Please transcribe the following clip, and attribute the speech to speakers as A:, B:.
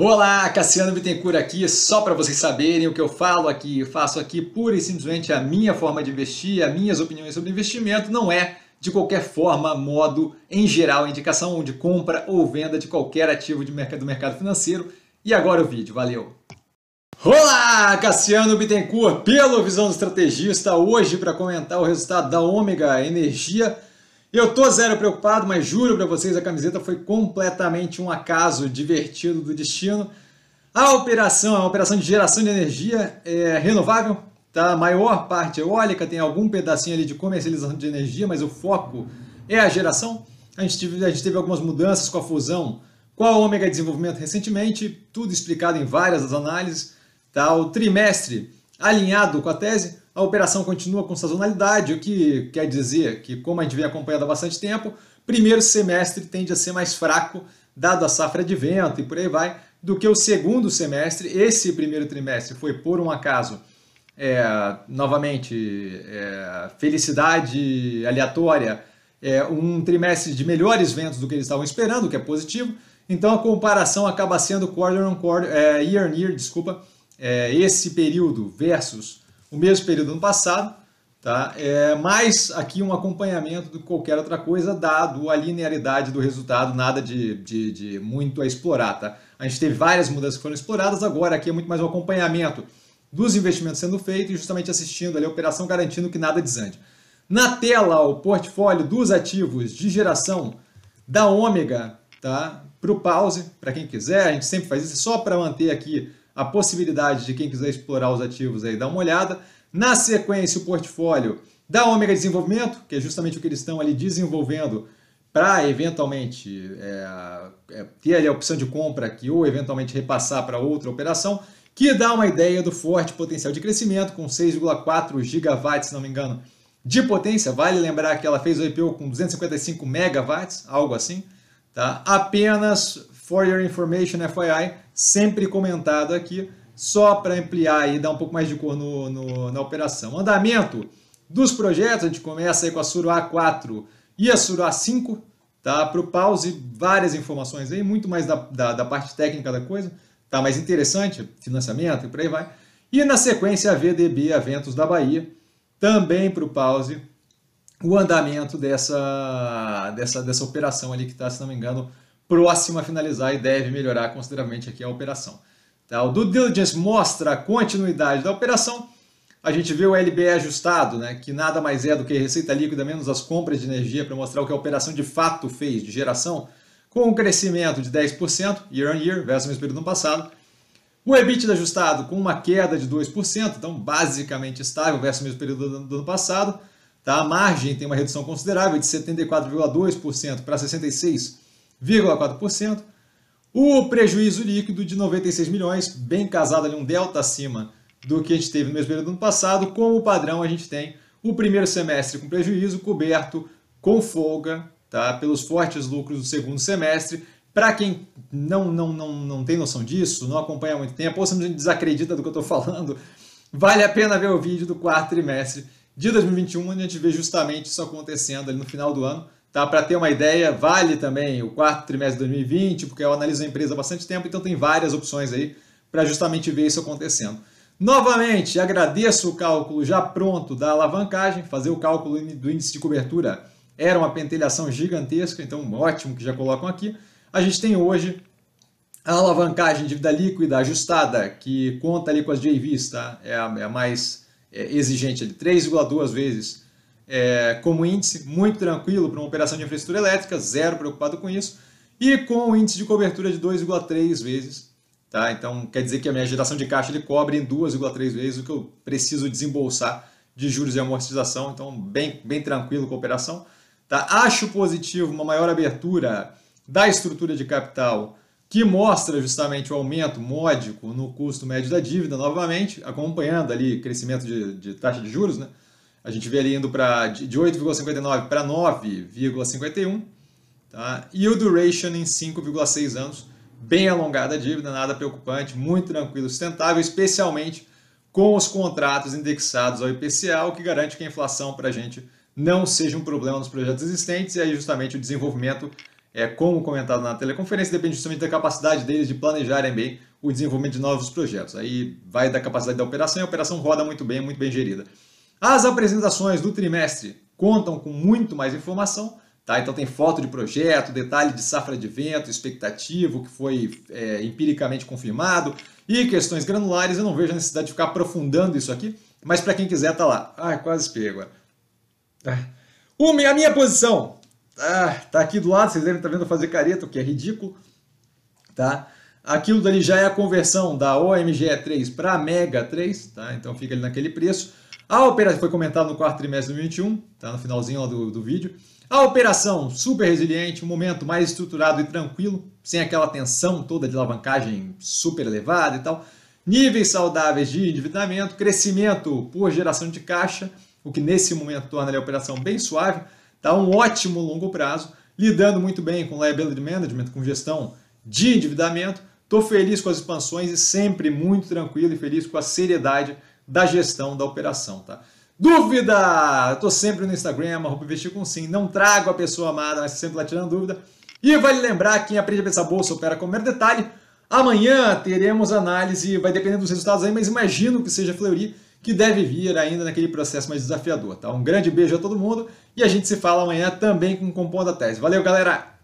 A: Olá, Cassiano Bittencourt aqui, só para vocês saberem o que eu falo aqui, eu faço aqui pura e simplesmente a minha forma de investir, as minhas opiniões sobre investimento, não é de qualquer forma, modo, em geral, indicação de compra ou venda de qualquer ativo de mercado, do mercado financeiro. E agora o vídeo, valeu! Olá, Cassiano Bittencourt, pelo Visão do Estrategista, hoje para comentar o resultado da Ômega Energia, eu tô zero preocupado, mas juro para vocês, a camiseta foi completamente um acaso divertido do destino. A operação é uma operação de geração de energia é, renovável, tá? A maior parte é eólica, tem algum pedacinho ali de comercialização de energia, mas o foco é a geração. A gente teve, a gente teve algumas mudanças com a fusão com a Ômega Desenvolvimento recentemente, tudo explicado em várias das análises. Tá? O trimestre alinhado com a tese, a operação continua com sazonalidade, o que quer dizer que, como a gente vem acompanhando há bastante tempo, primeiro semestre tende a ser mais fraco, dado a safra de vento e por aí vai, do que o segundo semestre. Esse primeiro trimestre foi, por um acaso, é, novamente, é, felicidade aleatória, é, um trimestre de melhores ventos do que eles estavam esperando, o que é positivo. Então a comparação acaba sendo quarter on quarter, é, year on year, desculpa, é, esse período versus o mesmo período no ano passado, tá? é, mais aqui um acompanhamento do que qualquer outra coisa, dado a linearidade do resultado, nada de, de, de muito a explorar. Tá? A gente teve várias mudanças que foram exploradas, agora aqui é muito mais um acompanhamento dos investimentos sendo feitos e justamente assistindo ali a operação garantindo que nada desande. Na tela, o portfólio dos ativos de geração da Ômega, tá? Para o pause, para quem quiser, a gente sempre faz isso é só para manter aqui a possibilidade de quem quiser explorar os ativos aí dar uma olhada. Na sequência, o portfólio da Ômega Desenvolvimento, que é justamente o que eles estão ali desenvolvendo para eventualmente é, é, ter ali a opção de compra aqui ou eventualmente repassar para outra operação, que dá uma ideia do forte potencial de crescimento, com 6,4 gigawatts, se não me engano, de potência. Vale lembrar que ela fez o IPO com 255 megawatts, algo assim. Tá? Apenas for your information, FYI, sempre comentado aqui, só para ampliar e dar um pouco mais de cor no, no, na operação. Andamento dos projetos, a gente começa aí com a Suru a 4 e a Suru a 5, tá? Para o pause, várias informações aí, muito mais da, da, da, parte técnica da coisa, tá? mais interessante, financiamento e por aí vai. E na sequência, a VDB, Aventos da Bahia, também para o pause, o andamento dessa, dessa, dessa operação ali que está, se não me engano, próxima a finalizar e deve melhorar consideravelmente aqui a operação. Tá? O due diligence mostra a continuidade da operação. A gente vê o LBE ajustado, né, que nada mais é do que receita líquida menos as compras de energia para mostrar o que a operação de fato fez de geração, com um crescimento de 10% year on year versus o mesmo período passado. O EBITDA ajustado com uma queda de 2%, então basicamente estável versus o mesmo período do ano passado. Tá? A margem tem uma redução considerável de 74,2% para 66 0,4%. O prejuízo líquido de 96 milhões, bem casado ali, um delta acima do que a gente teve no mesmo período do ano passado. Como padrão, a gente tem o primeiro semestre com prejuízo coberto com folga tá, pelos fortes lucros do segundo semestre. Para quem não, não, não, não tem noção disso, não acompanha há muito tempo, ou não desacredita do que eu estou falando, vale a pena ver o vídeo do quarto trimestre de 2021, onde a gente vê justamente isso acontecendo ali no final do ano. Tá? Para ter uma ideia, vale também o quarto trimestre de 2020, porque eu analiso a empresa há bastante tempo, então tem várias opções aí para justamente ver isso acontecendo. Novamente, agradeço o cálculo já pronto da alavancagem, fazer o cálculo do índice de cobertura era uma pentelhação gigantesca, então ótimo que já colocam aqui. A gente tem hoje a alavancagem de dívida líquida ajustada, que conta ali com as JVs, tá? é, a, é mais é, exigente, 3,2 vezes é, como índice muito tranquilo para uma operação de infraestrutura elétrica, zero preocupado com isso, e com o um índice de cobertura de 2,3 vezes. Tá? Então, quer dizer que a minha geração de caixa ele cobre em 2,3 vezes o que eu preciso desembolsar de juros e amortização, então bem, bem tranquilo com a operação. Tá? Acho positivo uma maior abertura da estrutura de capital, que mostra justamente o aumento módico no custo médio da dívida, novamente, acompanhando ali crescimento de, de taxa de juros, né? A gente vê ele indo pra, de 8,59 para 9,51. Tá? E o duration em 5,6 anos. Bem alongada a dívida, nada preocupante, muito tranquilo, sustentável, especialmente com os contratos indexados ao IPCA, o que garante que a inflação para a gente não seja um problema nos projetos existentes e aí justamente o desenvolvimento é, como comentado na teleconferência, depende justamente da capacidade deles de planejarem bem o desenvolvimento de novos projetos. Aí vai da capacidade da operação e a operação roda muito bem, muito bem gerida. As apresentações do trimestre contam com muito mais informação, tá? Então tem foto de projeto, detalhe de safra de vento, expectativa, o que foi é, empiricamente confirmado e questões granulares. Eu não vejo a necessidade de ficar aprofundando isso aqui, mas para quem quiser tá lá. Ah, quase peguei agora. Ah, uma, a minha posição ah, tá aqui do lado, vocês devem estar tá vendo fazer careta, o que é ridículo, tá? Aquilo dali já é a conversão da OMG 3 para Mega 3, tá? Então fica ali naquele preço. A operação foi comentado no quarto trimestre de 2021, tá no finalzinho do, do vídeo. A operação super resiliente, um momento mais estruturado e tranquilo, sem aquela tensão toda de alavancagem super elevada e tal. Níveis saudáveis de endividamento, crescimento por geração de caixa, o que nesse momento torna a operação bem suave, tá um ótimo longo prazo, lidando muito bem com liability management, com gestão de endividamento. Estou feliz com as expansões e sempre muito tranquilo e feliz com a seriedade da gestão da operação, tá? Dúvida! Estou sempre no Instagram, arroba investir com sim. Não trago a pessoa amada, mas sempre lá tirando dúvida. E vale lembrar, quem aprende a pensar bolsa opera com mero detalhe. Amanhã teremos análise, vai depender dos resultados aí, mas imagino que seja Fleury, que deve vir ainda naquele processo mais desafiador, tá? Um grande beijo a todo mundo e a gente se fala amanhã também com o Compondo da Tese. Valeu, galera!